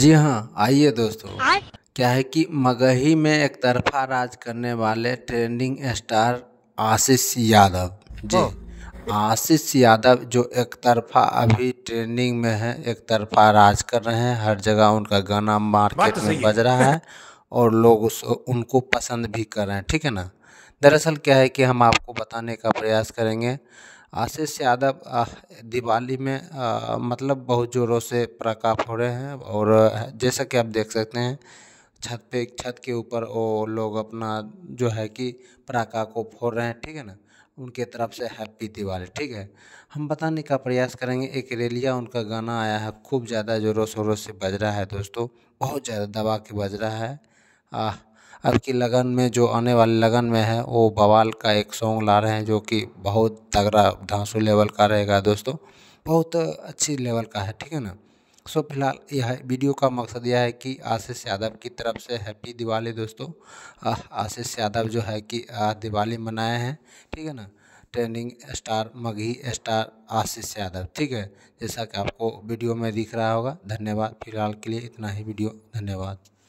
जी हाँ आइए दोस्तों क्या है कि मगही में एक तरफा राज करने वाले ट्रेंडिंग स्टार आशीष यादव जी आशीष यादव जो एक तरफा अभी ट्रेंडिंग में है एक तरफा राज कर रहे हैं हर जगह उनका गाना मार्केट तो में बज रहा है और लोग उस उनको पसंद भी कर रहे हैं ठीक है ना दरअसल क्या है कि हम आपको बताने का प्रयास करेंगे आशीष यादव दिवाली में आ, मतलब बहुत ज़ोरों से प्रकाप हो रहे हैं और जैसा कि आप देख सकते हैं छत पे छत के ऊपर वो लोग अपना जो है कि प्राका को फोड़ रहे हैं ठीक है ना उनके तरफ से हैप्पी दिवाली ठीक है हम बताने का प्रयास करेंगे एक रेलिया उनका गाना आया है खूब ज़्यादा ज़ोरों शोरों से बज रहा है दोस्तों बहुत ज़्यादा दबा के बज रहा है आह अब की लगन में जो आने वाली लगन में है वो बवाल का एक सॉन्ग ला रहे हैं जो कि बहुत तगड़ा धांसु लेवल का रहेगा दोस्तों बहुत अच्छी लेवल का है ठीक है ना सो so, फिलहाल यह वीडियो का मकसद यह है कि आशीष यादव की तरफ से हैप्पी दिवाली दोस्तों आशीष यादव जो है कि दिवाली मनाए हैं ठीक है ना trending star Magahi star Ashish Yadav ठीक है जैसा कि आपको वीडियो में दिख रहा होगा धन्यवाद फिलहाल के लिए इतना ही वीडियो धन्यवाद